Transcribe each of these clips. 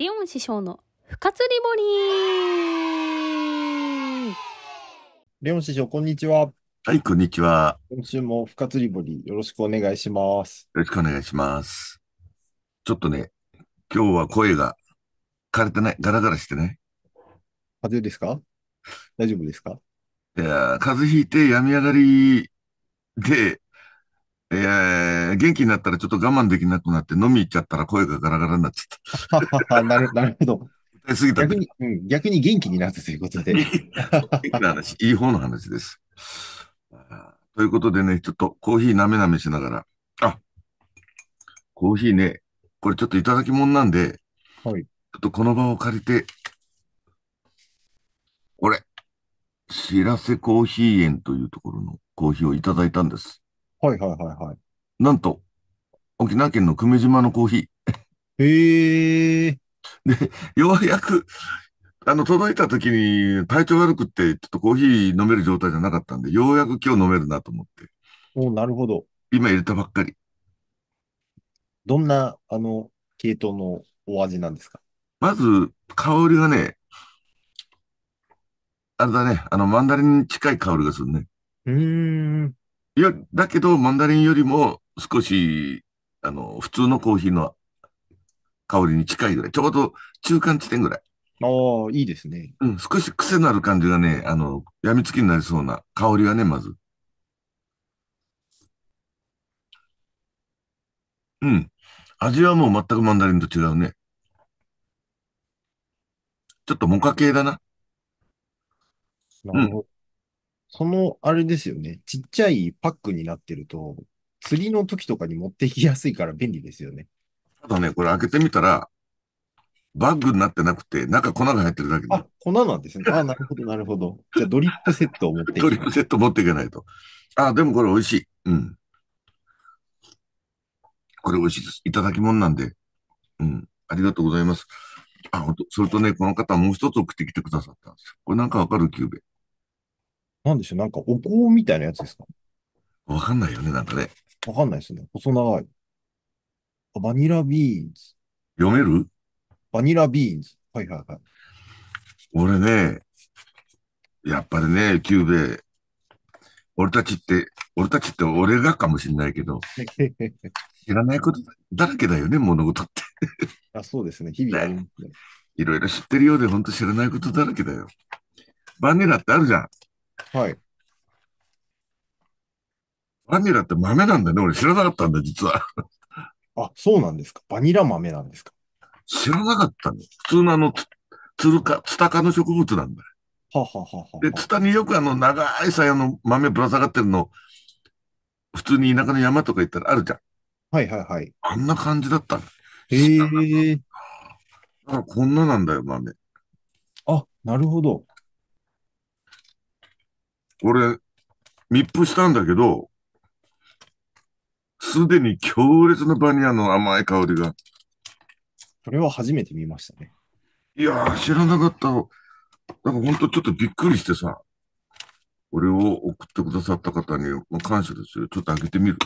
リオン師匠の不活リボリーリオン師匠、こんにちは。はい、こんにちは。今週も不活リボリーよろしくお願いします。よろしくお願いします。ちょっとね、今日は声が枯れてない、ガラガラしてね。風邪ですか大丈夫ですかいや風邪ひいて病み上がりで、えー、元気になったらちょっと我慢できなくなって飲み行っちゃったら声がガラガラになっちゃった。なるなるほど。歌いすぎた逆に、うん。逆に元気になったということで。元気な話、いい方の話です。ということでね、ちょっとコーヒーなめなめしながら。あ、コーヒーね、これちょっといただきもんなんで、はい。ちょっとこの場を借りて、これ、しらせコーヒー園というところのコーヒーをいただいたんです。はいはいはいはい。なんと、沖縄県の久米島のコーヒー。へえ。で、ようやく、あの、届いた時に体調悪くって、ちょっとコーヒー飲める状態じゃなかったんで、ようやく今日飲めるなと思って。おなるほど。今入れたばっかり。どんな、あの、系統のお味なんですかまず、香りがね、あれだね、あの、マンダリンに近い香りがするね。うーん。いや、だけど、マンダリンよりも少し、あの、普通のコーヒーの香りに近いぐらい。ちょうど中間地点ぐらい。ああ、いいですね。うん、少し癖のある感じがね、あの、やみつきになりそうな香りがね、まず。うん。味はもう全くマンダリンと違うね。ちょっとモカ系だな。なるほど。その、あれですよね。ちっちゃいパックになってると、釣りの時とかに持ってきやすいから便利ですよね。ただね、これ開けてみたら、バッグになってなくて、中粉が入ってるだけで。あ、粉なんですね。あ、なるほど、なるほど。じゃあドリップセットを持っていドリップセット持っていけないと。あ、でもこれ美味しい。うん。これ美味しいです。いただきもんなんで。うん。ありがとうございます。あ、ほんと、それとね、この方もう一つ送ってきてくださったんです。これなんかわかるキューベ。なんでしょう、なんかお香みたいなやつですかわかんないよね、なんかね。わかんないですね。細長い。バニラビーンズ。読めるバニラビーンズ。はいはいはい。俺ね、やっぱりね、キューベ、俺たちって、俺たちって俺がかもしれないけど、知らないことだらけだよね、物事って。あ、そうですね、日々ね。いろいろ知ってるようで、本当知らないことだらけだよ。バニラってあるじゃん。はい。バニラって豆なんだよね。俺知らなかったんだ、実は。あ、そうなんですか。バニラ豆なんですか。知らなかったね。普通のあの、つ、るか、ツタ科の植物なんだよ。はははは。で、ツタによくあの、長いさやの豆ぶら下がってるの、普通に田舎の山とか行ったらあるじゃん。はいはいはい。あんな感じだったの。へえ。あ、こんななんだよ、豆。あ、なるほど。俺、密封したんだけど、すでに強烈なバニラの甘い香りが。それは初めて見ましたね。いやー、知らなかった。なんか本当ちょっとびっくりしてさ、俺を送ってくださった方に、まあ、感謝ですよ。ちょっと開けてみる。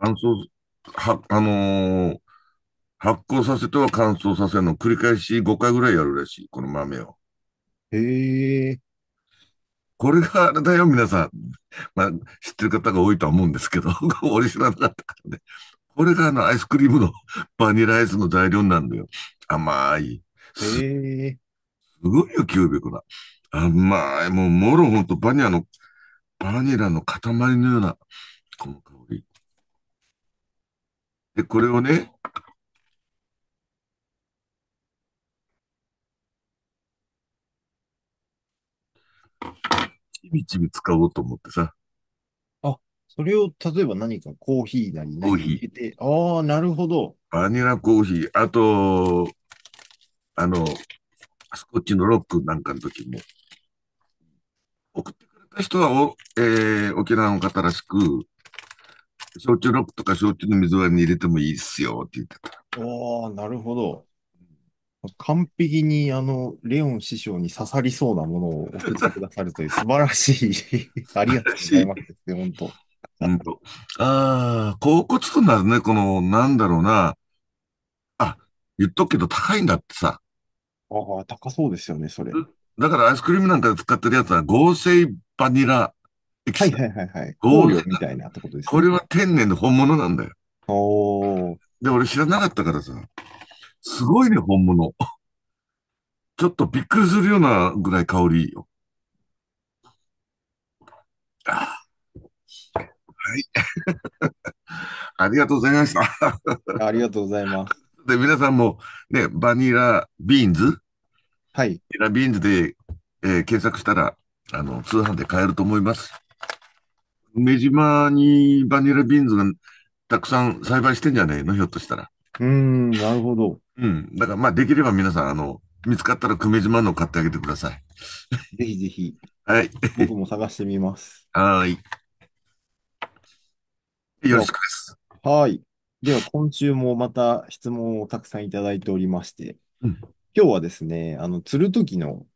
乾燥、は、あのー、発酵させては乾燥させるの繰り返し5回ぐらいやるらしい、この豆を。へえ。これがあれだよ、皆さん。まあ、知ってる方が多いとは思うんですけど、俺知らなかったからね。これがあの、アイスクリームのバニラアイスの材料なんだよ。甘い。すへえ。すごいよ、キュービックな。甘い。もう、もろほんとバニラの、バニラの塊のような、この香り。で、これをね、ちびちび使おうと思ってさ。あ、それを例えば何かコーヒーなりコーヒー入れて、ああ、なるほど。バニラコーヒー、あと、あの、スコッチのロックなんかの時も、送ってくれた人はお、えー、沖縄の方らしく、焼酎ロックとか焼酎の水割りに入れてもいいっすよって言ってた。ああ、なるほど。完璧にあの、レオン師匠に刺さりそうなものを送ってくださるという 素晴らしい、ありがとうございます、ね、本当。本当。ああ、こうこんだね、この、なんだろうな。あ、言っとくけど高いんだってさ。ああ、高そうですよね、それ。だからアイスクリームなんか使ってるやつは合成バニラエキス。はいはいはいはい。合成みたいなってことです、ね、これは天然の本物なんだよ。おお。で、俺知らなかったからさ。すごいね、本物。ちょっとびっくりするようなぐらい香りいいよ。あはい。ありがとうございました。ありがとうございます。で、皆さんも、ね、バニラビーンズはい。バニラビーンズで、えー、検索したら、あの、通販で買えると思います。梅島にバニラビーンズがたくさん栽培してんじゃねえのひょっとしたら。うん、なるほど。うん。だからまあできれば皆さん、あの、見つかったら久米島の買ってあげてください。ぜひぜひ。はい。僕も探してみます。はーい。よろしくです。はい。では、今週もまた質問をたくさんいただいておりまして、うん、今日はですね、あの、釣る時の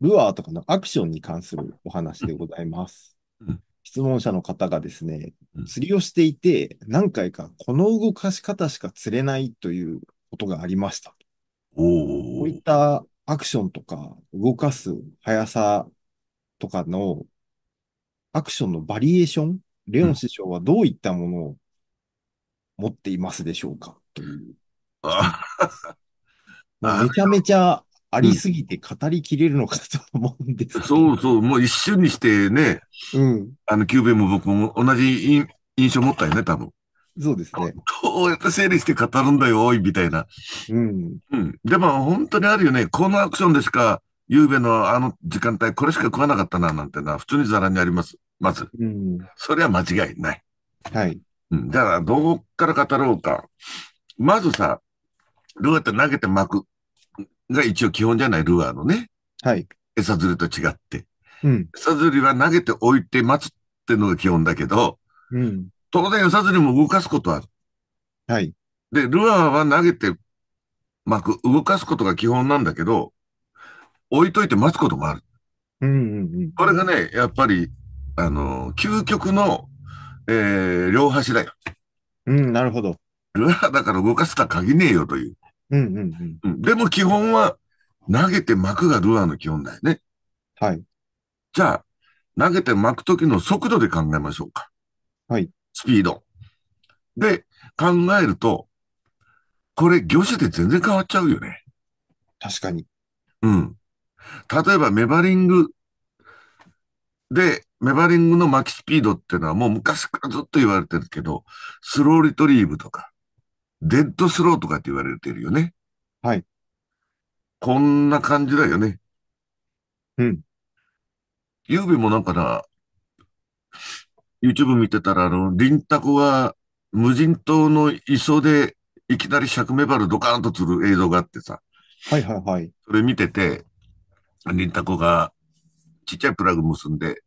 ルアーとかのアクションに関するお話でございます。うん、質問者の方がですね、釣りをしていて、何回かこの動かし方しか釣れないということがありました。こういったアクションとか、動かす速さとかの、アクションのバリエーション、レオン師匠はどういったものを持っていますでしょうかという。めちゃめちゃありすぎて語りきれるのかと思うんです、そうそう、もう一瞬にしてね、うん、あの、キューベも僕も同じ印象持ったよね、多分。そうですね。こうやって整理して語るんだよ、みたいな。うん。うん。でも本当にあるよね。このアクションでしか、夕べのあの時間帯、これしか食わなかったな、なんてな、普通にザラにあります。まず。うん。それは間違いない。はい。うん。だから、どこから語ろうか。まずさ、ルアーって投げて巻くが一応基本じゃない、ルアーのね。はい。餌釣りと違って。うん。餌釣りは投げて置いて待つっていうのが基本だけど、うん。当然、さずにも動かすことははい。で、ルアーは投げて巻く、動かすことが基本なんだけど、置いといて待つこともある。うんうんうん。これがね、やっぱり、あの、究極の、えー、両端だよ。うん、なるほど。ルアーだから動かすとは限ねえよという。うんうんうん。でも基本は、投げて巻くがルアーの基本だよね。はい。じゃあ、投げて巻くときの速度で考えましょうか。はい。スピード。で、考えると、これ魚種で全然変わっちゃうよね。確かに。うん。例えばメバリングで、メバリングの巻きスピードっていうのはもう昔からずっと言われてるけど、スローリトリーブとか、デッドスローとかって言われてるよね。はい。こんな感じだよね。うん。ゆうべもなんかな、YouTube 見てたら、あの、ンタコが無人島の磯でいきなり釈明バルドカーンと釣る映像があってさ。はいはいはい。それ見てて、ンタコがちっちゃいプラグ結んで、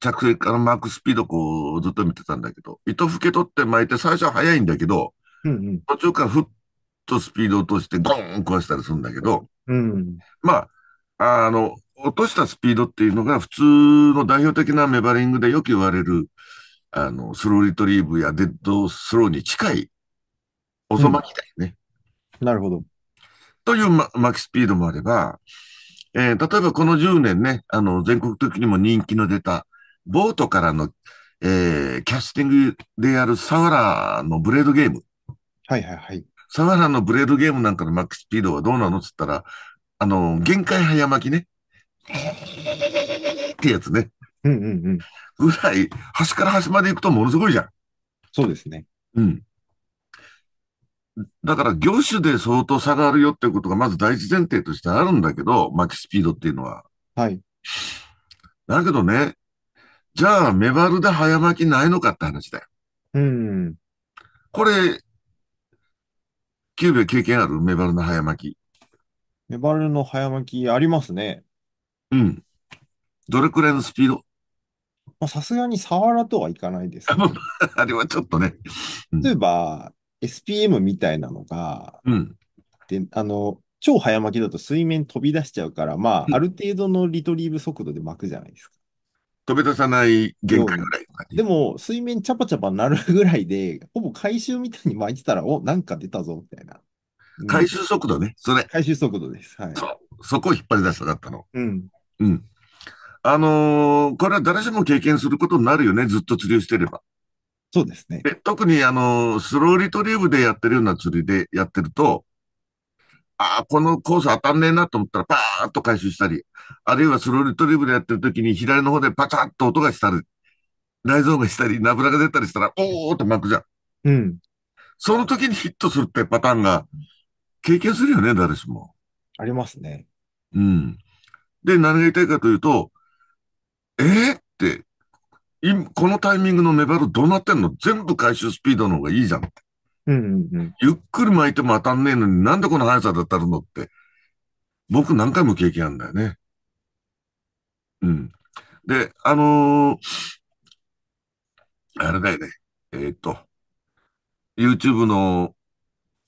着水からマークスピードこうずっと見てたんだけど、糸吹け取って巻いて最初は速いんだけど、うんうん、途中からふっとスピード落としてゴーン壊したりするんだけど、うん、まあ、あの、落としたスピードっていうのが普通の代表的なメバリングでよく言われる、あの、スローリトリーブやデッドスローに近い、遅巻きだよね、うん、なるほど。という、ま、巻きスピードもあれば、えー、例えばこの10年ね、あの、全国的にも人気の出た、ボートからの、えー、キャスティングでやるサワラのブレードゲーム。はいはいはい。サワラのブレードゲームなんかの巻きスピードはどうなのっつったら、あの、限界早巻きね。ってやつね。うんうんうん。ぐらい、端から端まで行くとものすごいじゃん。そうですね。うん。だから業種で相当差があるよっていうことがまず第一前提としてあるんだけど、巻きスピードっていうのは。はい。だけどね、じゃあ、メバルで早巻きないのかって話だよ。うん。これ、9秒経験あるメバルの早巻き。メバルの早巻きありますね。うん。どれくらいのスピードまあさすがにサワラとはいかないですあね。あれはちょっとね。例えば、SPM みたいなのが、うん。で、あの、超早巻きだと水面飛び出しちゃうから、まあ、ある程度のリトリーブ速度で巻くじゃないですか。飛び出さない限界ぐらいでも、水面チャパチャパなるぐらいで、ほぼ回収みたいに巻いてたら、お、なんか出たぞ、みたいな。回収速度ね。それ。回収速度です。はい。そう。そこを引っ張り出したかったの。うん。うん。あのー、これは誰しも経験することになるよね、ずっと釣りをしてれば。そうですね。で特にあの、スローリトリーブでやってるような釣りでやってると、ああ、このコース当たんねえなと思ったらパーッと回収したり、あるいはスローリトリーブでやってる時に左の方でパチャッと音がしたり、内臓がしたり、ナブラが出たりしたら、おーっと巻くじゃん。うん。その時にヒットするってパターンが経験するよね、誰しも。ありますね。うん。で、何が言いたいかというと、えー、って、このタイミングのメバルどうなってんの全部回収スピードの方がいいじゃん。うんうんうん、ゆっくり巻いても当たんねえのになんでこの速さで当たるのって、僕何回も経験あるんだよね。うん。で、あのー、あれだよね。えー、っと、YouTube の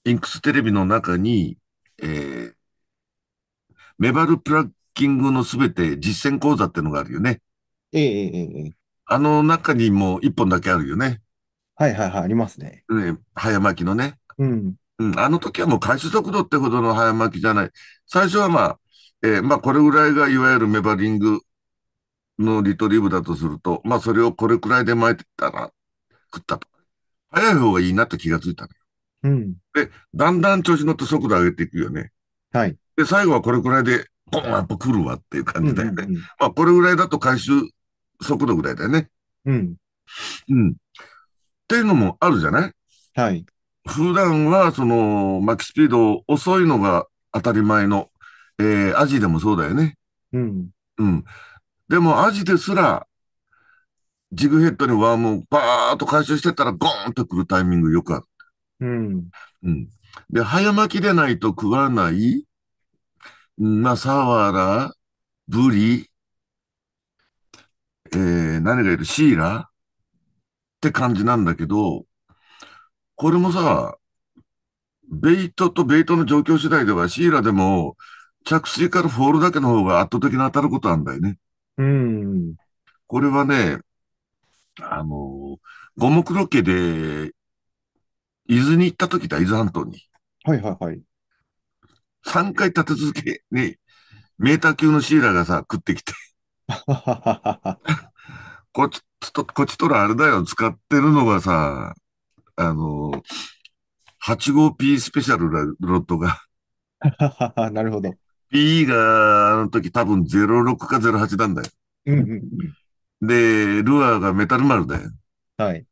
インクステレビの中に、えー、メバルプラッキングのすべて実践講座ってのがあるよね。ええええ。あの中にも一本だけあるよね。はいはいはい、ありますね。え早巻きのね。うん。うん、あの時はもう回収速度ってほどの早巻きじゃない。最初はまあ、ええ、まあこれぐらいがいわゆるメバリングのリトリーブだとすると、まあそれをこれくらいで巻いてたら食ったと。早い方がいいなって気がついたのよ。うん。で、だんだん調子乗って速度上げていくよね。はい。で、最後はこれくらいでポンやっぱ来るわっていう感じだよね。まあ、これぐらいだと回収速度ぐらいだよね。うん。うん。っていうのもあるじゃないはい。普段は、その、巻きスピード遅いのが当たり前の、えー、アジでもそうだよね。うん。うん。でも、アジですら、ジグヘッドにワームをバーッと回収してたら、ゴーンと来るタイミングよくある。うん。うん。で、早巻きでないと食わない、まあ、サワラ、ブリ、えー、何がいるシイラって感じなんだけど、これもさ、ベイトとベイトの状況次第では、シイラでも、着水からフォールだけの方が圧倒的に当たることなんだよね。うん。これはね、あの、五目ロケで、伊豆に行った時だ、伊豆半島に。はいはいはい。3回立て続けに、メーター級のシーラーがさ、食ってきて。こっち、と、こっちとらあれだよ、使ってるのがさ、あの、85P スペシャルロットが。なるほど。P が、あの時多分06か08なんだよ。で、ルアーがメタル丸だよ。はい。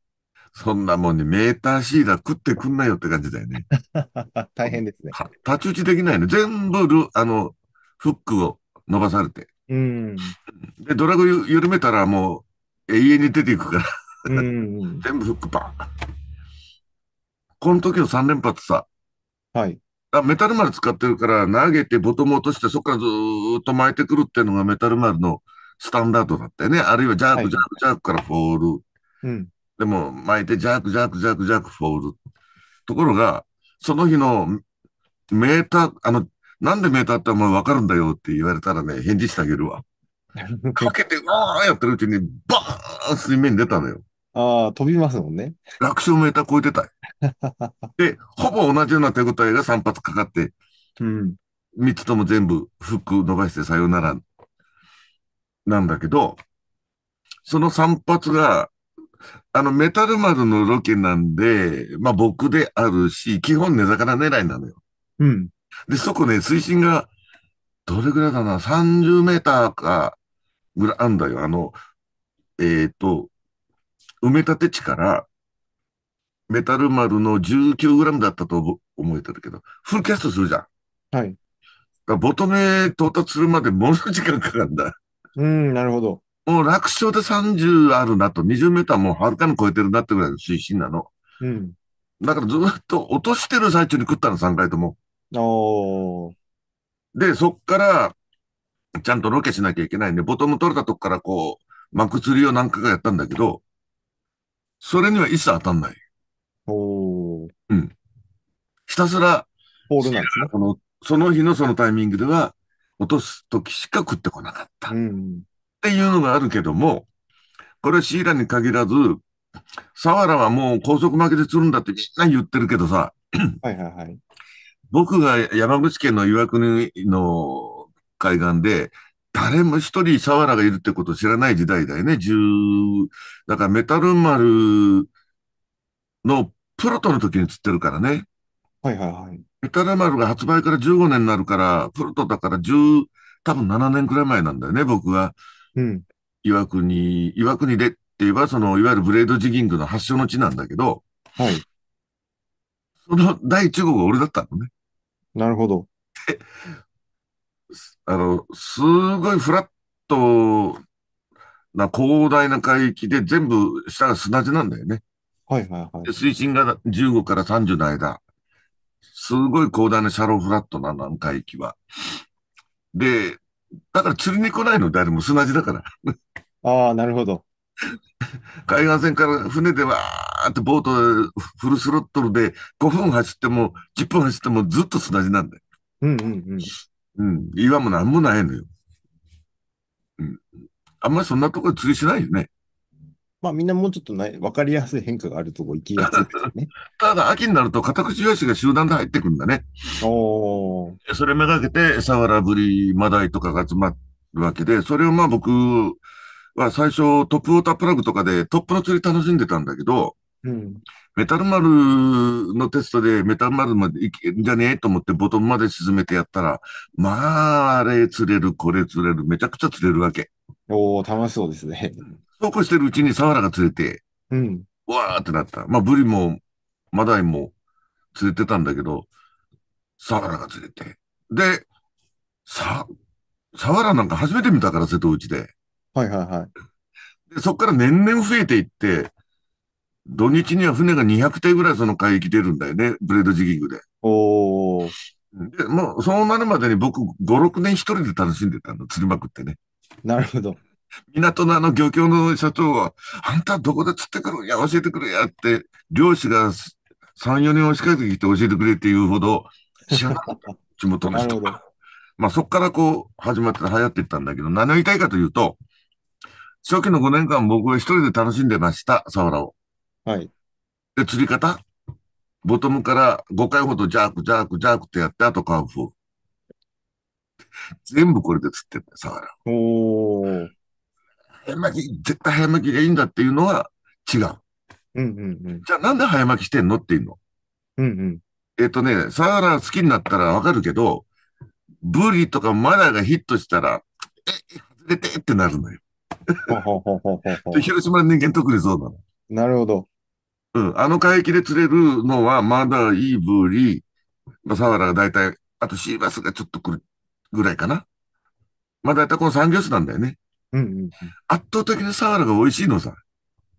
そんなもんにメーターシーラー食ってくんないよって感じだよね。大変ですね。立ち打ちできないね。全部ル、あの、フックを伸ばされて。うん。で、ドラグ緩めたらもう永遠に出ていくから。うん。全部フックパン。この時の3連発さ。はい。あメタル丸使ってるから、投げてボトム落として、そこからずっと巻いてくるっていうのがメタル丸のスタンダードだったよね。あるいはジャーク、はい、ジャーク、ジャークからフォール。うん。でも巻いてジャークジャークジャークジャークフォール。ところが、その日のメーター、あの、なんでメーターってお前わかるんだよって言われたらね、返事してあげるわ。かけて、わあやってるうちに、バーン水面に出たのよ。ああ、飛びますもんね。楽勝メーター超えてた。で、ほぼ同じような手応えが3発かかって、うん、3つとも全部フック伸ばしてさよならなんだけど、その3発があの、メタル丸のロケなんで、まあ僕であるし、基本寝魚狙いなのよ。うん。で、そこね、水深が、どれぐらいだな、30メーターか、ぐらいあんだよ。あの、えっ、ー、と、埋め立て地から、メタル丸の19グラムだったと思えてるけど、フルキャストするじゃん。はい。ボトムへ到達するまでもの時間かかるんだ。うん、なるほど。もう楽勝で30あるなと、20メーターもうはるかに超えてるなってぐらいの水深なの。うん。だからずっと落としてる最中に食ったの、3回とも。おで、そっから、ちゃんとロケしなきゃいけないんで、ボトム取れたとこからこう、幕釣りを何回かやったんだけど、それには一切当たんない。おうん。ひたすら、ールなんですね。その、その日のそのタイミングでは、落とすときしか食ってこなかった。うん。っていうのがあるけども、これはシーラに限らず、サワラはもう高速負けで釣るんだってみんな言ってるけどさ、はいはいはい、僕が山口県の岩国の海岸で、誰も一人サワラがいるってことを知らない時代だよね。十、だからメタル丸のプロトの時に釣ってるからね。はいはいはい。メタル丸が発売から15年になるから、プロトだから十、多分7年くらい前なんだよね、僕が。うん。岩国、岩国でって言えば、その、いわゆるブレードジギングの発祥の地なんだけど、はい。その第一号が俺だったのね。なるほど。あの、すごいフラットな広大な海域で全部下が砂地なんだよね。はいはいはい。で水深が15から30の間。すごい広大なシャローフラットな海域は。で、だから釣りに来ないの、誰も砂地だから。ああ、なるほど。海岸線から船でわーってボートフルスロットルで5分走っても10分走ってもずっと砂地なんだよ。うんうんうん。うん。岩も何もないのよ。うん。あんまりそんなところで釣りしないよね。まあみんなもうちょっとない、わかりやすい変化があるとこ行きやすいですね。ただ秋になると片口用シが集団で入ってくるんだね。おそれめがけて、サワラブリ、マダイとかが集まるわけで、それをまあ僕は最初トップウォータープラグとかでトップの釣り楽しんでたんだけど、うん、メタルマルのテストでメタルマルまでいけんじゃねえと思ってボトムまで沈めてやったら、まあ、あれ釣れる、これ釣れる、めちゃくちゃ釣れるわけ。おお楽しそうですね。そうこうしてるうちにサワラが釣れて、うん。わーってなった。まあ、ブリも、マダイも釣れてたんだけど、サワラが釣れて。で、さ、サワラなんか初めて見たから、瀬戸内で。はいはいはい。で、そこから年々増えていって、土日には船が200艇ぐらいその海域出るんだよね、ブレードジギングで。おー。で、もう、そうなるまでに僕、5、6年一人で楽しんでたの、釣りまくってね。なるほど。港のあの漁協の社長は、あんたどこで釣ってくるや、教えてくれやって、漁師が3、4人押しかけてきて教えてくれっていうほど、知らなかった。地元の人が。まあそこからこう始まって流行っていったんだけど、何を言いたいかというと、初期の5年間僕は一人で楽しんでました、サワラを。はい。で、釣り方ボトムから5回ほどジャーク、ジャーク、ジャークってやって、あとカーフ。全部これで釣ってんだよ、サワラ。おー。早巻き、絶対早巻きがいいんだっていうのは違う。うんうんうん。じゃあなんで早巻きしてんのっていうの。うんうん。えっ、ー、とね、サワラ好きになったらわかるけど、ブリとかマナーがヒットしたら、え、外れてってなるのよ。広島の人間特にそうなの。なるほど。うん。あの海域で釣れるのは、まだいいブリ、まあ、サワラが大体、あとシーバスがちょっと来るぐらいかな。まあ大体この産業種なんだよね。うんうん圧倒的にサワラが美味しいのさ。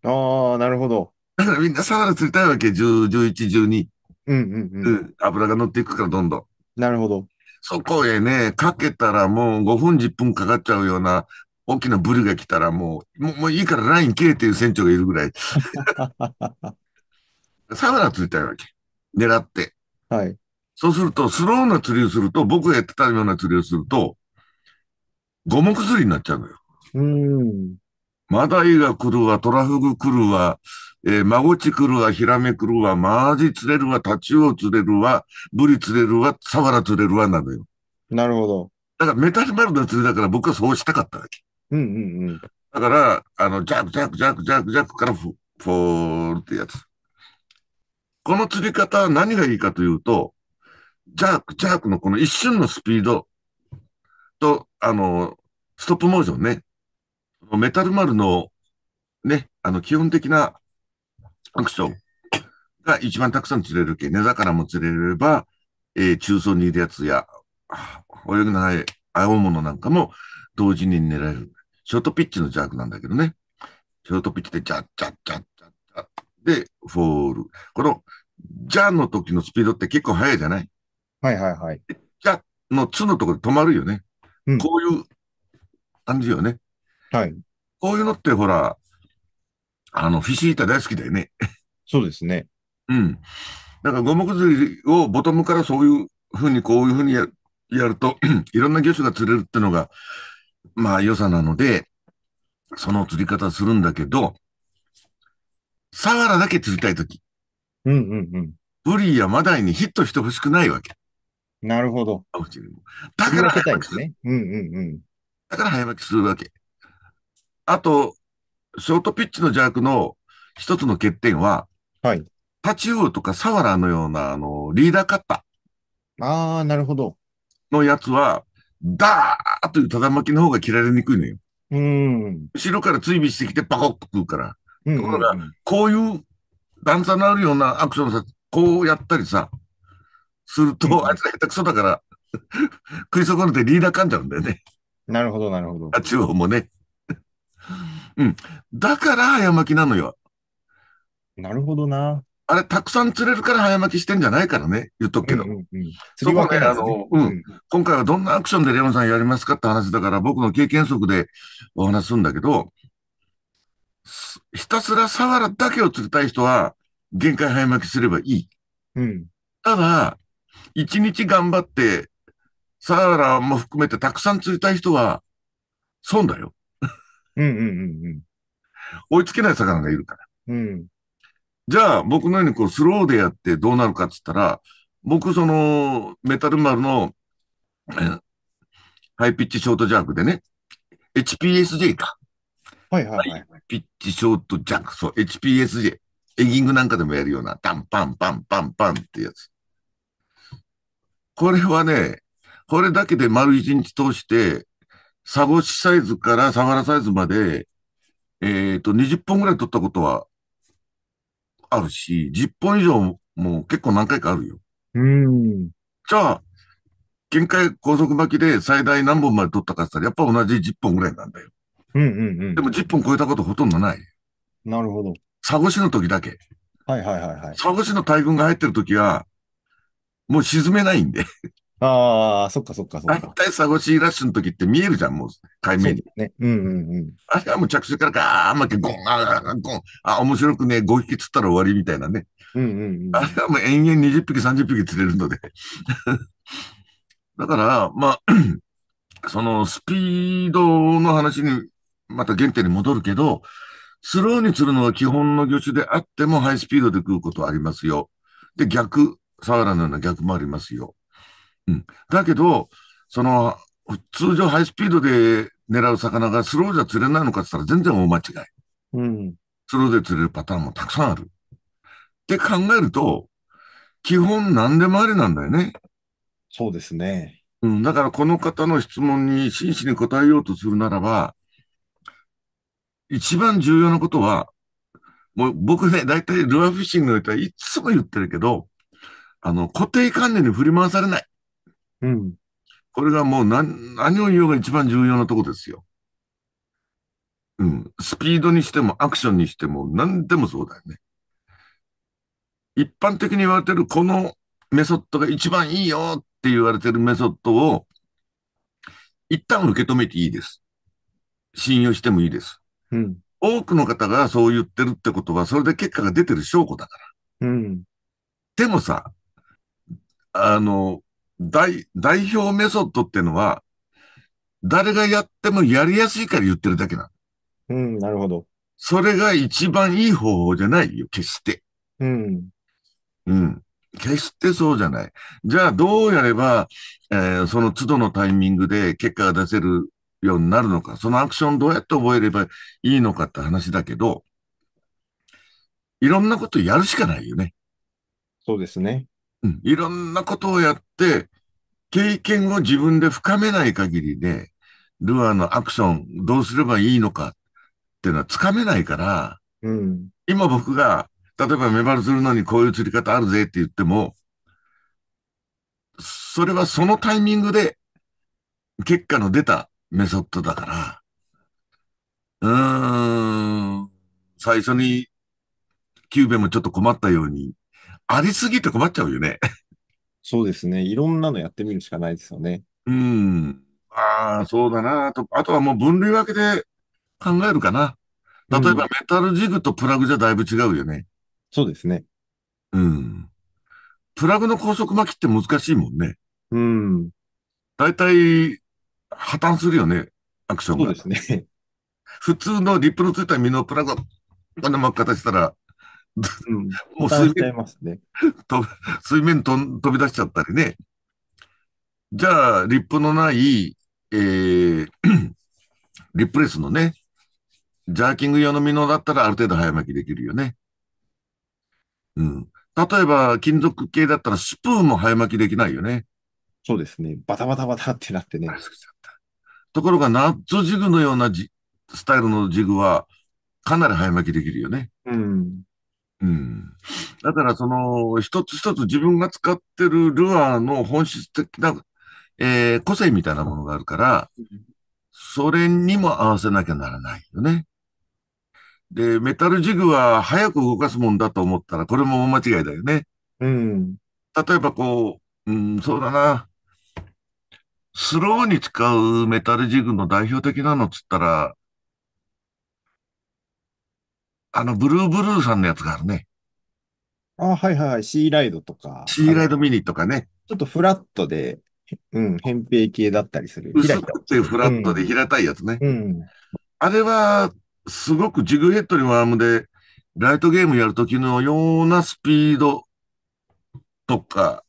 ああ、なるほど。だからみんなサワラ釣りたいわけ、1十11、二。2うんうんうん。うん、油が乗っていくからどんどん。なるほど。そこへね、かけたらもう5分10分かかっちゃうような大きなブルが来たらもう、もうもういいからライン切れっていう船長がいるぐらい。サワラ釣りたいわけ。狙って。はい。そうすると、スローな釣りをすると、僕がやってたような釣りをすると、五目釣りになっちゃうのよ。うん。マダイが来るわ、トラフグ来るわ、えー、マゴチ来るわ、ヒラメ来るわ、マじジ釣れるわ、タチウオ釣れるわ、ブリ釣れるわ、サワラ釣れるわ、なのよ。なるほど。だからメタルマルの釣りだから僕はそうしたかったわけ。うんうんうん。だから、あの、ジャックジャックジャクジャクジャクからフフォールってやつ。この釣り方は何がいいかというと、ジャーク、ジャークのこの一瞬のスピードと、あの、ストップモーションね。メタル丸のね、あの基本的なアクションが一番たくさん釣れるけ、根魚も釣れれば、えー、中層にいるやつや、泳ぎのない青物なんかも同時に狙える。ショートピッチのジャークなんだけどね。ショートピッチでジャッジャッジャッジャッジャッで、フォール。この、ジャーの時のスピードって結構速いじゃないはいはいはい。ジャのつのところで止まるよね。うん、こういう感じよね。はい。こういうのってほら、あの、フィシータ大好きだよね。そうですね。うん。だから五目釣りをボトムからそういうふうに、こういうふうにややると いろんな魚種が釣れるってのが、まあ良さなので、その釣り方するんだけど、サワラだけ釣りたいとき。うんうんうん。ブリやマダイにヒットしてほしくないわけ。なるほど。だから、うんうんうん。だから早巻きするわけ。あと、ショートピッチの邪悪の一つの欠点は、はい。タチウオとかサワラのような、あの、リーダーカッター。ああ、なるほど。のやつは、ダーというただ巻きの方が切られにくいのよ。うん。後ろから追尾してきてパコッと食うから。ところが、こういう段差のあるようなアクションさ、こうやったりさ、すると、あいつが下手くそだから、食い損ねてリーダー噛んじゃうんだよね。なるほど、なるほど。タチウオもね。うん。だから早巻きなのよ。なるほどな。あれ、たくさん釣れるから早巻きしてんじゃないからね、言っとくけど。うんうんうん、あの、うん、今回はどんなアクションでレオンさんやりますかって話だから、僕の経験則でお話すんだけど、ひたすらサワラだけを釣りたい人は、限界早巻きすればいい。うん。ただ、一日頑張って、サワラも含めてたくさん釣りたい人は、損だよ。うんうんうんうん。追いつけない魚がいるから。うん。じゃあ、僕のようにこう、スローでやってどうなるかっつったら、僕、その、メタル丸の、ハイピッチショートジャークでね、HPSJ か。はいはいはい。ピッチショートジャンク、そう、HPSJ。エギングなんかでもやるような、ダンパンパンパンパンってやつ。これはね、これだけで丸一日通して、サブシサイズからサハラサイズまで、えっ、ー、と、20本ぐらい取ったことはあるし、10本以上も結構何回かあるよ。うん。じゃあ、限界高速巻きで最大何本まで取ったかって言ったら、やっぱ同じ10本ぐらいなんだよ。うんうんうん。でも10本超えたことほとんどない。なるほど。サゴシの時だけ。はいはいはいはい。サゴシの大群が入ってる時は、もう沈めないんでああ、そっかそっかそっ大か。体サゴシーラッシュの時って見えるじゃん、もう海う面に。ね。うんうんうん。あれはもう着水からガーま負け、ゴン、ああ、ゴン、あ、面白くね、5匹釣ったら終わりみたいなね。うんうんうん。あれはもう延々20匹、30匹釣れるので。だから、まあ、そのスピードの話に、また原点に戻るけど、スローに釣るのは基本の魚種であってもハイスピードで食うことはありますよ。で、逆、サワラのような逆もありますよ。うん。だけど、その、通常ハイスピードで狙う魚がスローじゃ釣れないのかって言ったら全然大間違い。うん。スローで釣れるパターンもたくさんある。って考えると、基本何でもありなんだよね。そうですね。うん。だからこの方の質問に真摯に答えようとするならば、一番重要なことは、もう僕ね、大体ルアーフィッシングの人はいつも言ってるけど、あの、固定観念に振り回されない。うん。これがもう何、何を言おうが一番重要なとこですよ。うん。スピードにしてもアクションにしても何でもそうだよね。一般的に言われてるこのメソッドが一番いいよって言われてるメソッドを一旦受け止めていいです。信用してもいいです。うん。多くの方がそう言ってるってことは、それで結果が出てる証拠だから。うん。でもさ、あの、代、代表メソッドっていうのは、誰がやってもやりやすいから言ってるだけなの。うん、なるほど。それが一番いい方法じゃないよ、決して。うん。うん。決してそうじゃない。じゃあどうやれば、えー、その都度のタイミングで結果が出せるようになるのか、そのアクションどうやって覚えればいいのかって話だけど、いろんなことやるしかないよね。そうですね。うん、いろんなことをやって、経験を自分で深めない限りで、ルアーのアクション、どうすればいいのかっていうのはつかめないから、うん、今僕が、例えばメバルするのにこういう釣り方あるぜって言っても、それはそのタイミングで結果の出たメソッドだから、うーん、最初にキューベもちょっと困ったように、ありすぎて困っちゃうよね。そうですね。いろんなのやってみるしかないですよね。うん。ああ、そうだなと。あとはもう分類分けで考えるかな。例えば、メタルジグとプラグじゃだいぶ違うよね。そうですね。うん。プラグの高速巻きって難しいもんね。うん。だいたい破綻するよね、アクションが。そうですね。普通のリップのついた身のプラグ、んの巻き方したら、うん、もう水面、ね、水面と飛び出しちゃったりね。じゃあ、リップのない、えー、リップレスのね、ジャーキング用のミノだったらある程度早巻きできるよね。うん。例えば、金属系だったらスプーンも早巻きできないよね。そうですね。バタバタバタってなってね。ところが、ナッツジグのようなスタイルのジグは、かなり早巻きできるよね。うん。うん。だから、その、一つ一つ自分が使ってるルアーの本質的な、えー、個性みたいなものがあるから、それにも合わせなきゃならないよね。で、メタルジグは早く動かすもんだと思ったら、これも大間違いだよね。うん。例えばこう、うん、そうだな。スローに使うメタルジグの代表的なのっつったら、あの、ブルーブルーさんのやつがあるね。あ、はいはい。シーライドとか。シーライドミニとかね。ちょっとフラットで、うん、扁平系だったりする。薄くてフラットで平たいやつね。うん。うん、あれは、すごくジグヘッドにワームで、ライトゲームやるときのようなスピードとか、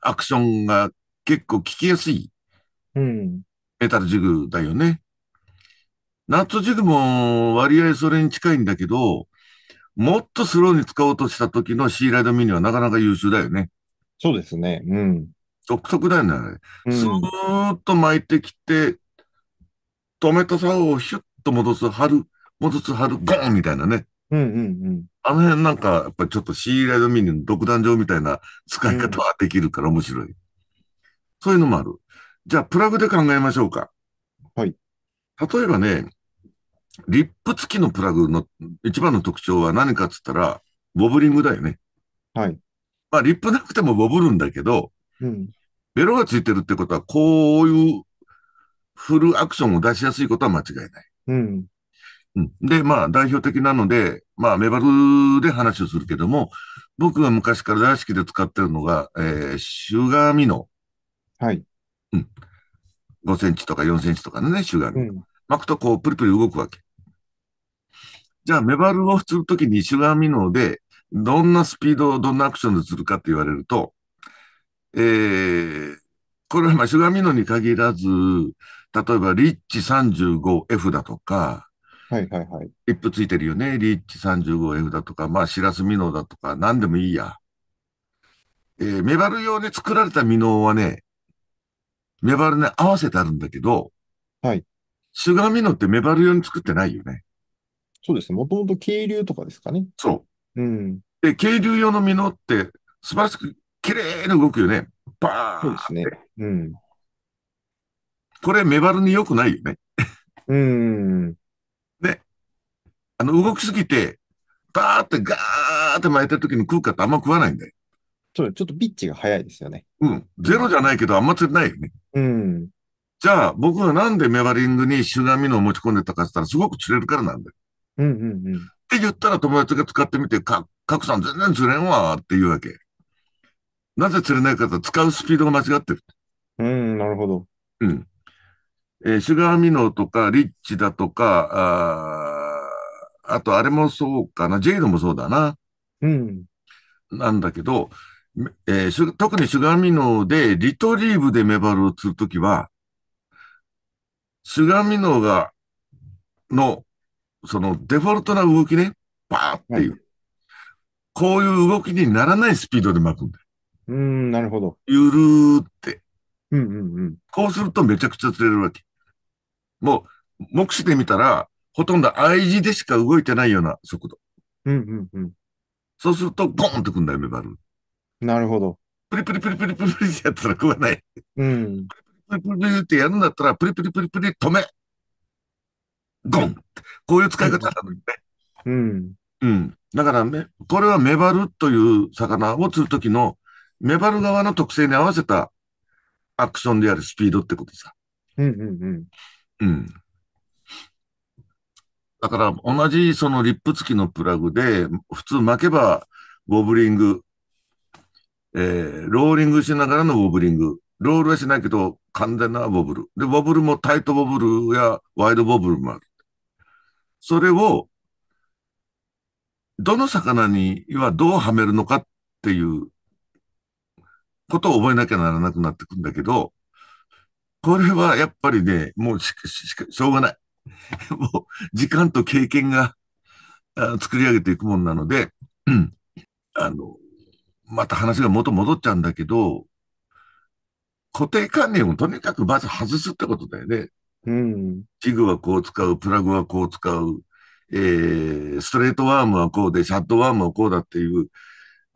アクションが結構効きやすい。うん。メタルジグだよね。ナットグも割合それに近いんだけど、もっとスローに使おうとした時のシーライドミニはなかなか優秀だよね。そうですね。うん。独特だよね。うん、スーッと巻いてきて、止めた竿をヒュッと戻す、貼る、戻す、貼る、ゴンみたいなね。うんうんうん。あの辺なんか、やっぱちょっとシーライドミニの独壇場みたいな使い方はできるから面白い。うん、そういうのもある。じゃあ、プラグで考えましょうか。はい。例えばね、リップ付きのプラグの一番の特徴は何かっつったら、ボブリングだよね。はい。まあ、リップなくてもボブるんだけど、うん、ベロが付いてるってことは、こういうフルアクションを出しやすいことは間違いない。うん。うん、で、まあ、代表的なので、まあ、メバルで話をするけども、僕が昔から大好きで使ってるのが、えー、シュガーミノ。はい。うん。5センチとか4センチとかのね、シュガーミノ。うん、巻くとこう、プリプリ動くわけ。じゃあメバルを釣るときにシュガーミノーで、どんなスピードをどんなアクションで釣るかって言われると、えー、これはまあシュガーミノーに限らず、例えばリッチ 35F だとか、はいはいはい。リップついてるよね。リッチ 35F だとか、まあ、シラスミノーだとか、何でもいいや。えー、メバル用で作られたミノーはね、メバルね、合わせてあるんだけど、はい。シュガーミノーってメバル用に作ってないよね。そうですね。もともと渓流とかですかね。そう。うん。で、渓流用の実のって素晴らしく綺麗に動くよね。バーンそうですね。うん。これ、メバルに良くないよね。うん。で、あの、動きすぎて、バーってガーって巻いた時に食うかってあんま食わないんだよ。そう、ちょっとピッチが早いですよね。うん。ゼロじゃないけど、あんま釣れないよね。うん。じゃあ、僕がなんでメバリングにシュガミノを持ち込んでたかって言ったら、すごく釣れるからなんだよ。うんうんうん。って言ったら友達が使ってみて、か、かくさん全然釣れんわって言うわけ。なぜ釣れないかと使うスピードが間違ってる。うん、なるほど。うん。えー、シュガーミノーとか、リッチだとか、ああと、あれもそうかな、ジェイドもそうだな。うん。なんだけど、えー、特にシュガーミノーで、リトリーブでメバルを釣るときは、シュガーミノーが、のそのデフォルトな動きね、バーっていう、はい、こういう動きにならないスピードで巻くんだよ。うん、なるほど。ゆるーって。うんうんうん。こうするとめちゃくちゃ釣れるわけ。もう、目視で見たら、ほとんど I 字でしか動いてないような速度。うんうんうん。そうすると、ゴンってくんだよ、メバル。なるほど。プリプリプリプリプリってやったら食わない。うん。プリプリプリってやるんだったら、プリプリプリプリ止めゴンこういう使い方なのにね。うん。うん。だからね、これはメバルという魚を釣るときの、メバル側の特性に合わせたアクションであるスピードってことさ。うんうんうん。うん。だから同じそのリップ付きのプラグで、普通巻けばボブリング、えー、ローリングしながらのボブリング。ロールはしないけど完全なボブル。で、ボブルもタイトボブルやワイドボブルもある。それを、どの魚にはどうはめるのかっていうことを覚えなきゃならなくなってくんだけど、これはやっぱりね、もうしし、し、ょうがない。もう時間と経験が作り上げていくもんなので、うん、あの、また話が元戻っちゃうんだけど、固定観念をとにかくまず外すってことだよね。うん、ジグはこう使う、プラグはこう使う、えー、ストレートワームはこうで、シャットワームはこうだっていう、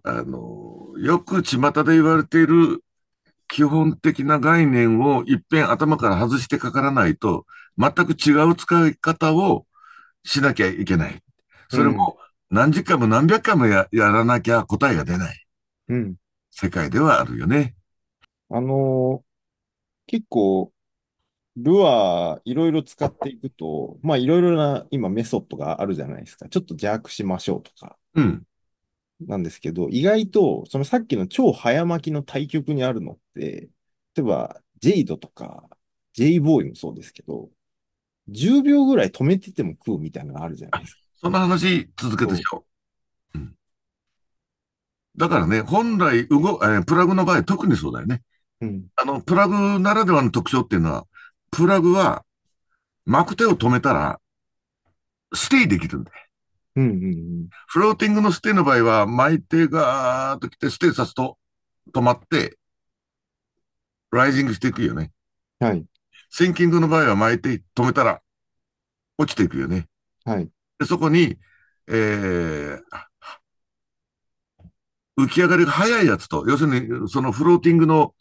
あの、よく巷で言われている基本的な概念を一遍頭から外してかからないと、全く違う使い方をしなきゃいけない。それも何十回も何百回もやらなきゃ答えが出ない。うん。世界ではあるよね。あのー、結構、ルアー、いろいろ使っていくと、まあ、いろいろな今メソッドがあるじゃないですか。ちょっと邪悪しましょうとか。うん。なんですけど、意外と、そのさっきの超早巻きの対局にあるのって、例えば、ジェイドとか、ジェイボーイもそうですけど、10秒ぐらい止めてても食うみたいなのがあるじゃないですか。そんな話続けてしょう。うん。だからね、本来動、えー、プラグの場合特にそうだよね。うん。あの、プラグならではの特徴っていうのは、プラグは、巻く手を止めたら、ステイできるんで。うんうんうん、フローティングのステイの場合は、巻いてガーッと来て、ステイさすと止まって、ライジングしていくよね。はい。シンキングの場合は巻いて止めたら、落ちていくよね。はい。でそこに、えー、浮き上がりが早いやつと、要するに、そのフローティングの、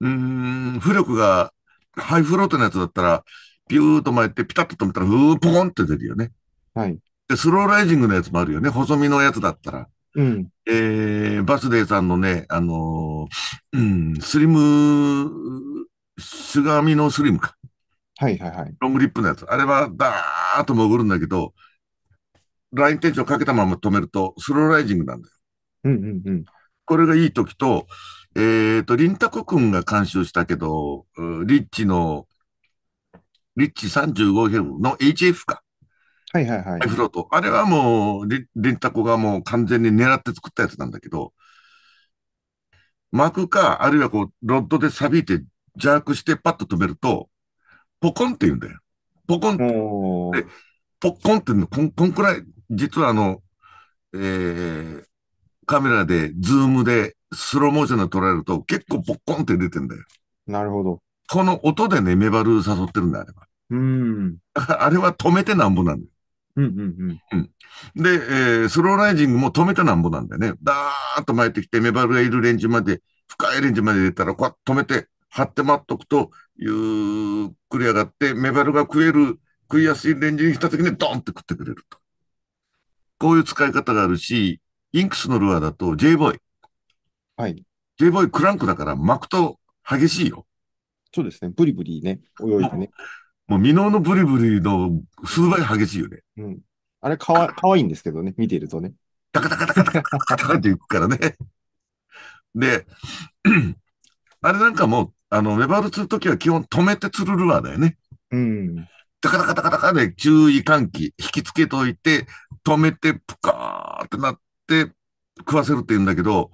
うん、浮力がハイフロートのやつだったら、ピューと巻いて、ピタッと止めたら、ふーポコンって出るよね。はい。で、スローライジングのやつもあるよね。細身のやつだったら。うん。えー、バスデーさんのね、あのー、うん、スリム、すがみのスリムか。はいはいはい。ロングリップのやつ。あれは、ダーッと潜るんだけど、ラインテンションかけたまま止めると、スローライジングなんだよ。うんうんうん。これがいい時と、えっ、ー、と、タコくんが監修したけど、リッチの、リッチ35ヘルムの HF か。はいはいはい。フロート。あれはもう、リンタコがもう完全に狙って作ったやつなんだけど、巻くか、あるいはこう、ロッドで錆びて、邪悪してパッと止めると、ポコンって言うんだよ。ポコンって。ポコンって言うの、こん、こんくらい、実はあの、えー、カメラで、ズームでスローモーションで撮られると結構ポッコンって出てんだよ。なるほど。この音でね、メバル誘ってるんだ、あれは。うん。あれは止めてなんぼなんだよ。うんうんうん。うん、で、えー、スローライジングも止めてなんぼなんだよね。ダーッと巻いてきて、メバルがいるレンジまで、深いレンジまで入れたら、こうやって止めて、張って待っとくと、ゆっくり上がって、メバルが食える、食いやすいレンジに来た時にドンって食ってくれると。こういう使い方があるし、インクスのルアーだと J ボーイ。はい。J ボーイクランクだから巻くと激しいよ。そうですね。ブリブリね、泳いでね。もう未納のブリブリの数倍激しいよね。うん。あれかわ、かわいいんですけどね、見ているとね。タカタカタカタカタカっていくからね。で、あれなんかもう、あの、メバル釣るときは基本止めて釣るルアーだよね。うん。タカタカタカタカで注意喚起、引きつけといて、止めて、ぷかーってなって、食わせるって言うんだけど、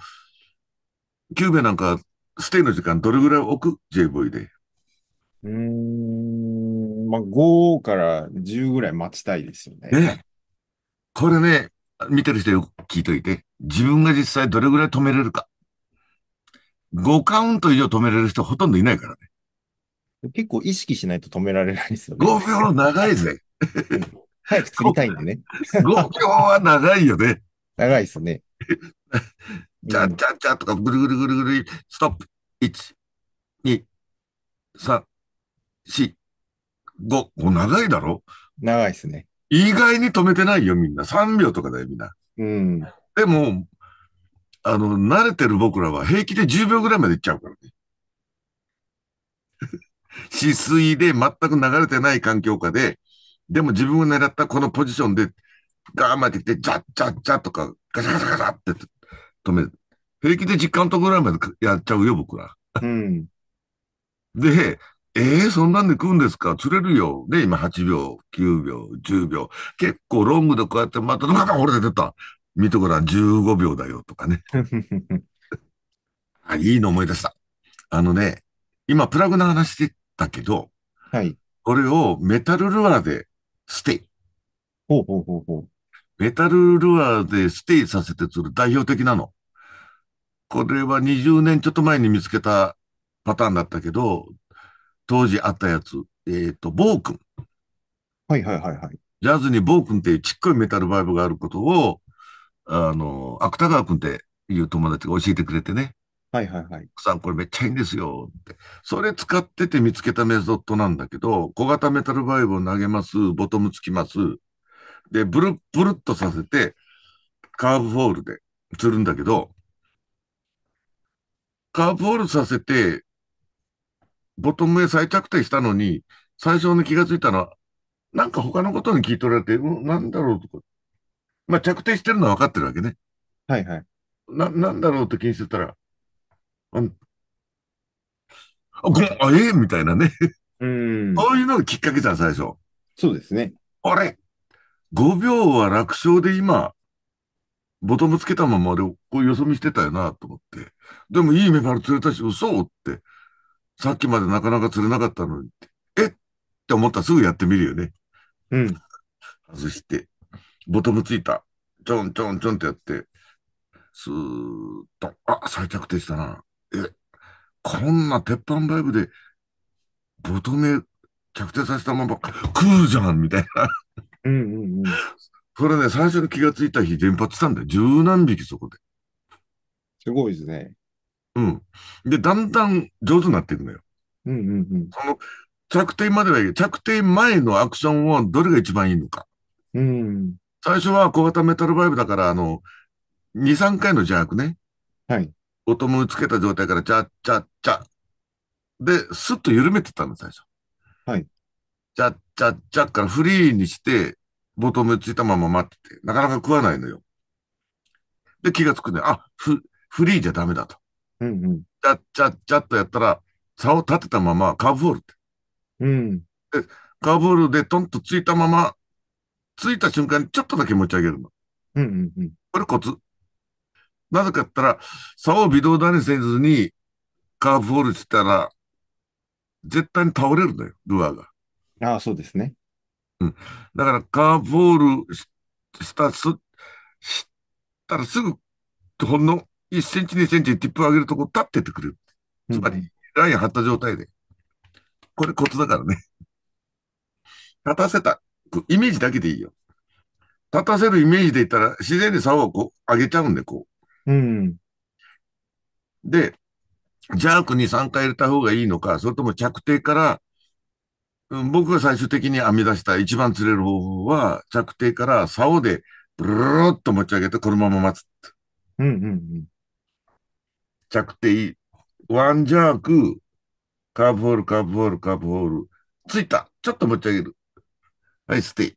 キューベなんか、ステイの時間どれぐらい置く ?JV で。うん、まあ、5から10ぐらい待ちたいですよね。ね。これね、見てる人よく聞いといて、自分が実際どれぐらい止めれるか。5カウント以上止めれる人ほとんどいないからね。結構意識しないと止められないですよね。5秒長いぜ。早く釣りたいんでね。5秒は長いよね。長いっすね。じゃんじゃんじゃんとか、ぐるぐるぐるぐる、ストップ。1、2、3、4、5。お、長いだろ長いですね。意外に止めてないよ、みんな。3秒とかだよ、みんな。うん。でも、あの、慣れてる僕らは平気で10秒ぐらいまでいっちゃうからね。止水で全く流れてない環境下で、でも自分を狙ったこのポジションで、ガーってきて、ジャッジャッジャッとか、ガチャガチャガチャって止める。平気で実感とぐらいまでやっちゃうよ、僕は。うん。で、ええー、そんなんで食うんですか釣れるよ。で、今8秒、9秒、10秒。結構ロングでこうやってまた、なんか俺で出た。見てごらん、15秒だよとかね。あ、いいの思い出した。あのね、今プラグの話してたけど、はい。これをメタルルアーで捨て。ほうほうほうほう。メタルルアーでステイさせて釣る代表的なの。これは20年ちょっと前に見つけたパターンだったけど、当時あったやつ。えっ、ー、と、ボー君。はいはいはいはい。ジャズにボー君っていうちっこいメタルバイブがあることを、あの、芥川君っていう友達が教えてくれてね。はいはいはい。さん、これめっちゃいいんですよって。それ使ってて見つけたメソッドなんだけど、小型メタルバイブを投げます、ボトムつきます。で、ブルッ、ブルッとさせて、カーブホールで釣るんだけど、カーブホールさせて、ボトムへ再着底したのに、最初に気がついたのは、なんか他のことに聞い取られて、なんだろうとか。まあ、着底してるのは分かってるわけね。はいはい。な、なんだろうと気にしてたら、あん、あ、ごあええー、みたいなね。うん。そういうのがきっかけじゃん、最初。そうですね。あれ5秒は楽勝で今、ボトムつけたままでこうよそ見してたよなと思って。でもいいメバル釣れたし、嘘って。さっきまでなかなか釣れなかったのにえって思ったらすぐやってみるよね。うん。外して、ボトムついた。ちょんちょんちょんってやって、スーッと、あ、再着底したな。え、こんな鉄板バイブで、ボトム着手させたまま食うじゃんみたいな。うんうんうん。それね、最初に気がついた日、連発したんだよ。十何匹そこで。すごいですね。うん。で、だんだん上手になっていくのよ。うんうんうん。その、着底まではいい着底前のアクションはどれが一番いいのか。うん。最初は小型メタルバイブだから、あの、2、3回の邪悪ね。はい。ボトムつけた状態から、チャッチャッチャで、スッと緩めてたの、最初。はい。ちゃっちゃっちゃっからフリーにして、ボトムついたまま待ってて、なかなか食わないのよ。で、気がつくね。あ、フ、フリーじゃダメだと。うんうん。ちゃっちゃっちゃっとやったら、竿を立てたままカーブホールって。うん。で、カーブホールでトンとついたまま、ついた瞬間にちょっとだけ持ち上げるの。うんうんうん。これコツ。なぜかったら、竿を微動だにせずに、カーブホールしたら、絶対に倒れるのよ、ルアーが。ああ、そうですね。うん。だから、カーボールしたす、したらすぐ、ほんの1センチ、2センチティップを上げるとこ立っててくる。つまり、ライン張った状態で。これコツだからね。立たせた。イメージだけでいいよ。立たせるイメージで言ったら、自然に竿をこう上げちゃうんで、こう。うん。で、ジャークに3回入れた方がいいのか、それとも着底から僕が最終的に編み出した一番釣れる方法は、着底から竿でブルーっと持ち上げて、このまま待つ。うんうんうん。着底、ワンジャーク、カーブホール、カーブホール、カーブホール。ついたちょっと持ち上げる。はい、ステイ。っ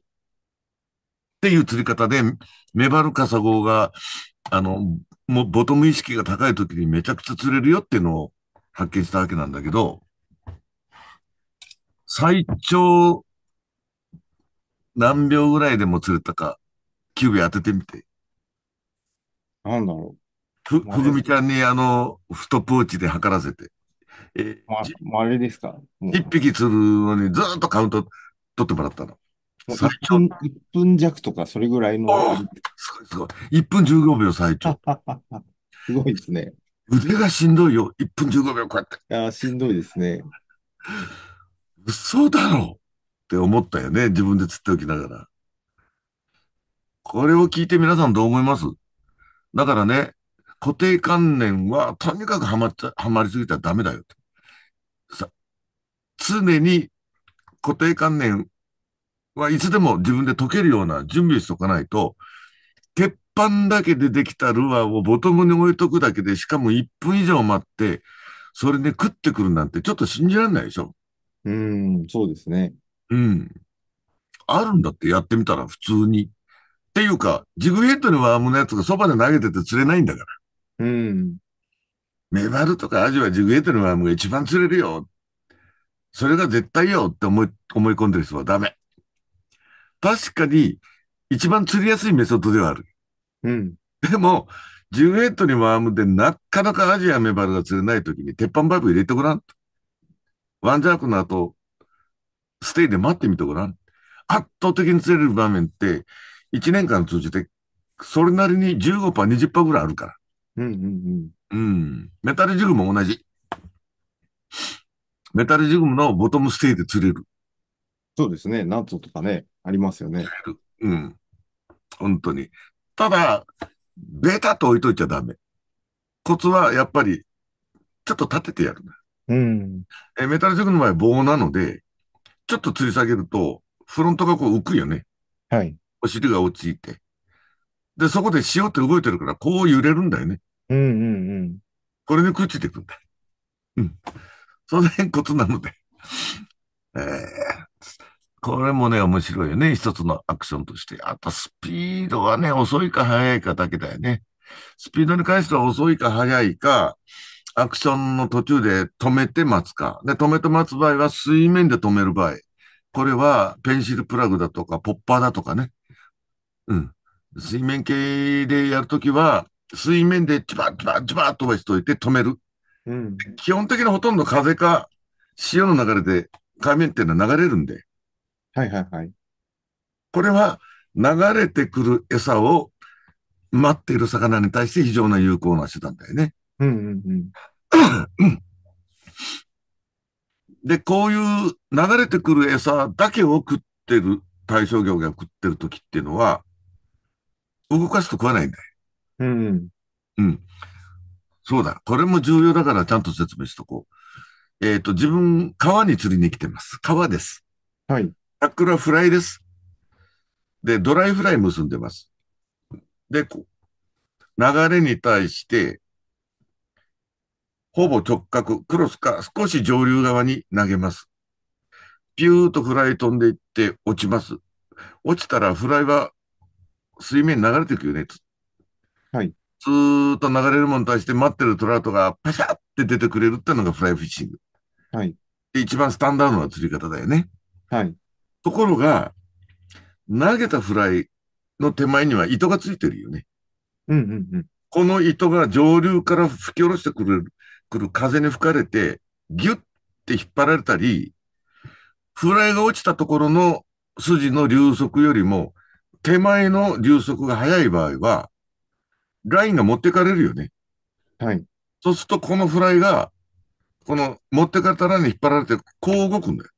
ていう釣り方で、メバルカサゴが、あの、もうボトム意識が高い時にめちゃくちゃ釣れるよっていうのを発見したわけなんだけど、最長何秒ぐらいでも釣れたか、9秒当ててみて。なんだろう。ふ、ふぐみちゃんにあの、太ポーチで測らせて。え、ま、まあれですか。一匹釣るのにずーっとカウント取ってもらったの。最長。1分、弱とかそれぐらいの。すごいすごい。1分15秒最長。すごいですね。腕がしんどいよ。1分15秒こうやって。ああ、しんどいですね。嘘だろって思ったよね。自分で釣っておきながら。これを聞いて皆さんどう思いますだからね、固定観念はとにかくハマっちゃ、ハマりすぎたらダメだよさ、常に固定観念はいつでも自分で解けるような準備しとかないと、鉄板だけでできたルアーをボトムに置いとくだけで、しかも1分以上待って、それで食ってくるなんてちょっと信じられないでしょうん、そうですね。うん。あるんだってやってみたら普通に。っていうか、ジグヘッドのワームのやつがそばで投げてて釣れないんだから。うん。メバルとかアジはジグヘッドのワームが一番釣れるよ。それが絶対よって思い、思い込んでる人はダメ。確かに、一番釣りやすいメソッドではある。うん。でも、ジグヘッドにワームでなかなかアジアメバルが釣れない時に鉄板バイブ入れてごらんと。ワンジャークの後、ステイで待ってみてごらん。圧倒的に釣れる場面って、1年間通じて、それなりに15%、20%ぐらいあるから。うんうんうん。うん。メタルジグも同じ。メタルジグムのボトムステイで釣れる。そうですね。ナットとかね、ありますよね。うん。本当に。ただ、ベタと置いといちゃダメ。コツはやっぱり、ちょっと立ててやるうん。えメタルジョグの場合棒なので、ちょっと吊り下げると、フロントがこう浮くよね。はい。お尻が落ちて。で、そこで潮って動いてるから、こう揺れるんだよね。うんうんうん。これにくっついてくんだ。うん。その辺ことなので。えー、これもね、面白いよね。一つのアクションとして。あと、スピードがね、遅いか速いかだけだよね。スピードに関しては遅いか速いか、アクションの途中で止めて待つか。で、止めて待つ場合は水面で止める場合。これはペンシルプラグだとか、ポッパーだとかね。うん。水面系でやるときは、水面でチバッチバッチバッ飛ばしといて止める。うん、基本的にほとんど風か潮の流れで海面っていうのは流れるんで。はいはいはい。これは流れてくる餌を待っている魚に対して非常な有効な手段だよね。で、こういう流れてくる餌だけを食ってる、対象業が食ってる時っていうのは、動かすと食わないんだよ。うん。うん。そうだ。これも重要だからちゃんと説明しとこう。えっ、ー、と、自分、川に釣りに来てます。川です。はい。桜フライです。で、ドライフライ結んでます。で、こう、流れに対して、ほぼ直角、クロスか少し上流側に投げます。ピューとフライ飛んでいって落ちます。落ちたらフライは水面に流れていくよね。はい。ずーっと流れるものに対して待ってるトラウトがパシャって出てくれるっていうのがフライフィッシング。はい。一番スタンダードな釣り方だよね。はい。ところが、投げたフライの手前には糸がついてるよね。うんうんうん。この糸が上流から吹き下ろしてくれる。来る風に吹かれて、ギュッて引っ張られたり、フライが落ちたところの筋の流速よりも、手前の流速が速い場合は、ラインが持ってかれるよね。はい。そうすると、このフライが、この持ってかれたラインに引っ張られて、こう動くんだよ。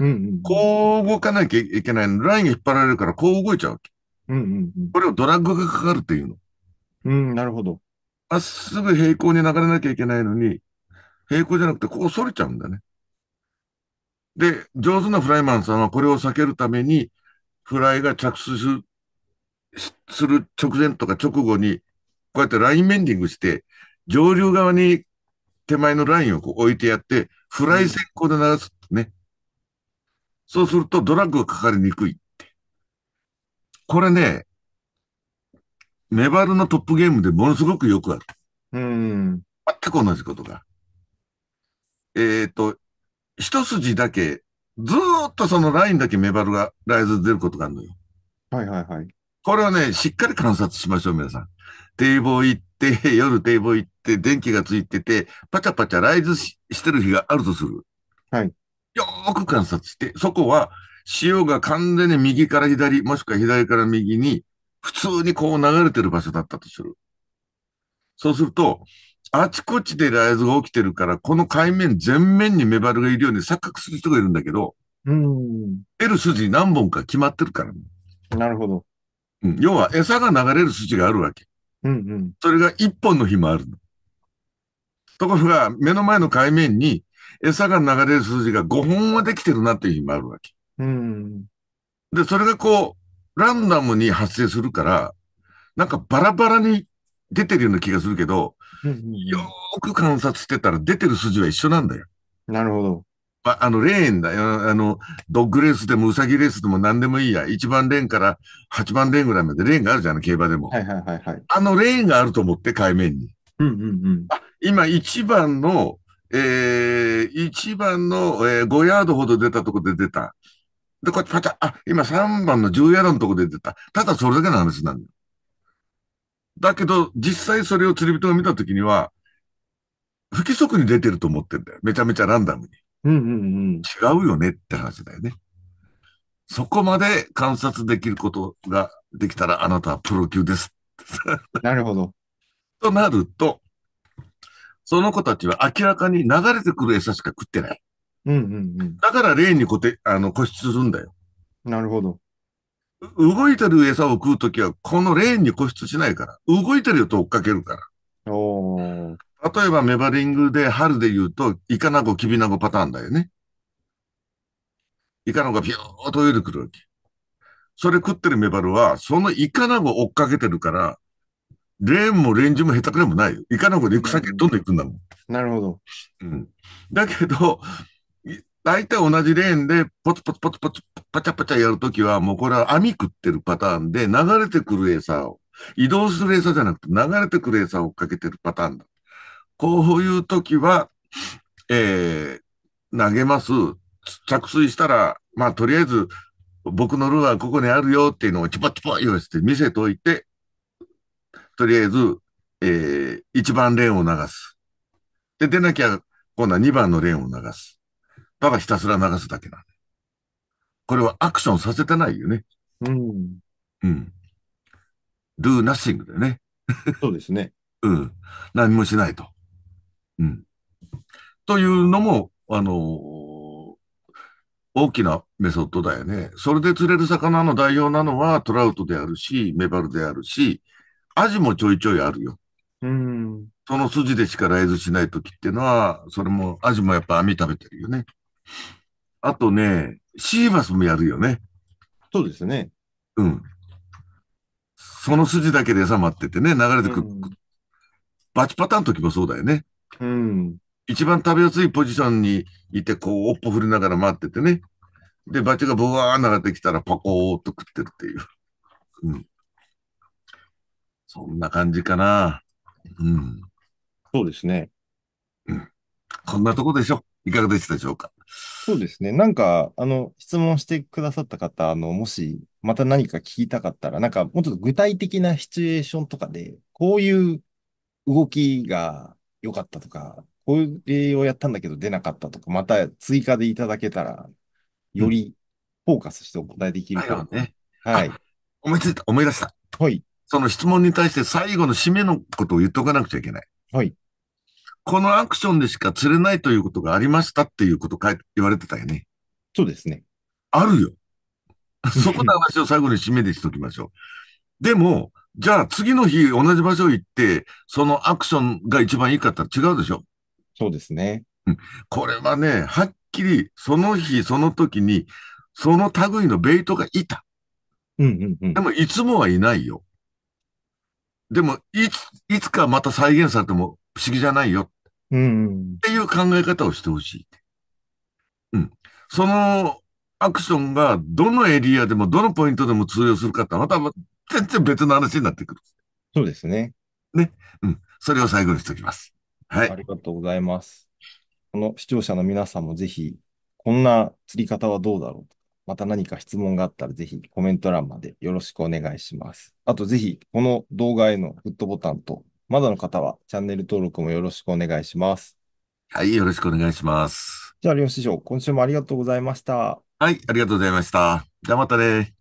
うんうん、こう動かなきゃいけないの。ラインが引っ張られるから、こう動いちゃうわけ。うんうんうん、これをドラッグがかかるっていうの。うん、なるほど。まっすぐ平行に流れなきゃいけないのに、平行じゃなくてここ反れちゃうんだね。で、上手なフライマンさんはこれを避けるために、フライが着水する直前とか直後に、こうやってラインメンディングして、上流側に手前のラインをこう置いてやって、フライ先行で流すね。そうするとドラッグがかかりにくいって。これね、メバルのトップゲームでものすごくよくある。うん。全く同じことが。えっ、ー、と、一筋だけ、ずっとそのラインだけメバルが、ライズ出ることがあるのよ。はいはいはい。これはね、しっかり観察しましょう、皆さん。堤防行って、夜堤防行って、電気がついてて、パチャパチャライズしてる日があるとする。はい。よーく観察して、そこは潮が完全に右から左、もしくは左から右に普通にこう流れてる場所だったとする。そうすると、あちこちでライズが起きてるから、この海面全面にメバルがいるように錯覚する人がいるんだけど、うん。L 筋何本か決まってるから、ね、なるほど。うん。要は餌が流れる筋があるわけ。うんうん。それが一本の日もあるところが、目の前の海面に餌が流れる筋が5本はできてるなっていう日もあるわけ。うん。で、それがこう、ランダムに発生するから、なんかバラバラに出てるような気がするけど、よーく観察してたら出てる筋は一緒なんだよ。なるほど。ああの、レーンだよ。あの、ドッグレースでもウサギレースでも何でもいいや。1番レーンから8番レーンぐらいまでレーンがあるじゃん、競馬でも。はいはいはい、はい。あのレーンがあると思って、海面に。うんうんうん。あ今1番の、えー、1番の、えー、5ヤードほど出たとこで出た。で、こうやってパタッ、あ、今3番の10ヤドのとこ出てた。ただそれだけの話なんだよ。だけど、実際それを釣り人が見たときには、不規則に出てると思ってんだよ。めちゃめちゃランダムに。うんうんうん。違うよねって話だよね。そこまで観察できることができたら、あなたはプロ級です。なるほど。となると、その子たちは明らかに流れてくる餌しか食ってない。うんうんうん。だからレーンに固定、あの、固執するんだよ。なるほど。動いてる餌を食うときは、このレーンに固執しないから。動いてるよと追っかけるから。お例えば、メバリングで春で言うと、イカナゴ、キビナゴパターンだよね。イカナゴがピューっと泳いでくるわけ。それ食ってるメバルは、そのイカナゴ追っかけてるから、レーンもレンジも下手くれもないよ。イカナゴで行く先どんどん行くんだもん。なるほど。うん。だけど、大体同じレーンで、ポツポツポツポツ、パチャパチャやるときは、もうこれは網食ってるパターンで、流れてくる餌を、移動する餌じゃなくて、流れてくる餌を追っかけてるパターンだ。こういうときは、えー、投げます。着水したら、まあ、とりあえず、僕のルアーここにあるよっていうのをチパチュパ用意して見せといて、とりあえず、えー、1番レーンを流す。で、出なきゃ、今度は2番のレーンを流す。ただひたすら流すだけなんで。これはアクションさせてないよね。うん。うん。do nothing だよね。そうですね。うん。何もしないと。うん。というのも、あのー、大きなメソッドだよね。それで釣れる魚の代表なのはトラウトであるし、メバルであるし、アジもちょいちょいあるよ。うん。その筋でしかライズしないときっていうのは、それも、アジもやっぱ網食べてるよね。あとね、シーバスもやるよね。そうですね。うん。その筋だけで収まっててね、流れてくる、うん、バチパターンの時もそうだよね。うん。一番食べやすいポジションにいて、こう、おっぽ振りながら待っててね。で、バチがブワー流れてきたら、パコーっと食ってるっていう。うん。そんな感じかな。うん。そうですね。うん。こんなとこでしょ。いかがでしたでしょうか。そうですね。なんか、あの、質問してくださった方、あの、もし、また何か聞きたかったら、なんか、もうちょっと具体的なシチュエーションとかで、こういう動きが良かったとか、これをやったんだけど出なかったとか、また追加でいただけたら、よりフォーカスしてお答えできるかも。ね、はい。思いついた、思い出した。はい。その質問に対して最後の締めのことを言っとかなくちゃいけない。はい。このアクションでしか釣れないということがありましたっていうことか言われてたよね。そうですね。あるよ。そこの話を最後に締めでしときましょう。でも、じゃあ次の日同じ場所行って、そのアクションが一番いいかったら違うでしょそうですね、これはね、はっきりその日その時に、その類のベイトがいた。うんうんうん、でもいつもはいないよ。でも、いつ、いつかまた再現されても不思議じゃないよ。うん。っていう考え方をしてほしい。うん。そのアクションがどのエリアでもどのポイントでも通用するかってまた全然別の話になってくる。そうですね。ね。うん。それを最後にしておきます。はい。ありがとうございます。この視聴者の皆さんもぜひ、こんな釣り方はどうだろうと。また何か質問があったらぜひコメント欄までよろしくお願いします。あとぜひ、この動画へのグッドボタンとまだの方はチャンネル登録もよろしくお願いします。はい、よろしくお願いします。じゃあ、両師匠、今週もありがとうございました。はい、ありがとうございました。じゃあまたね。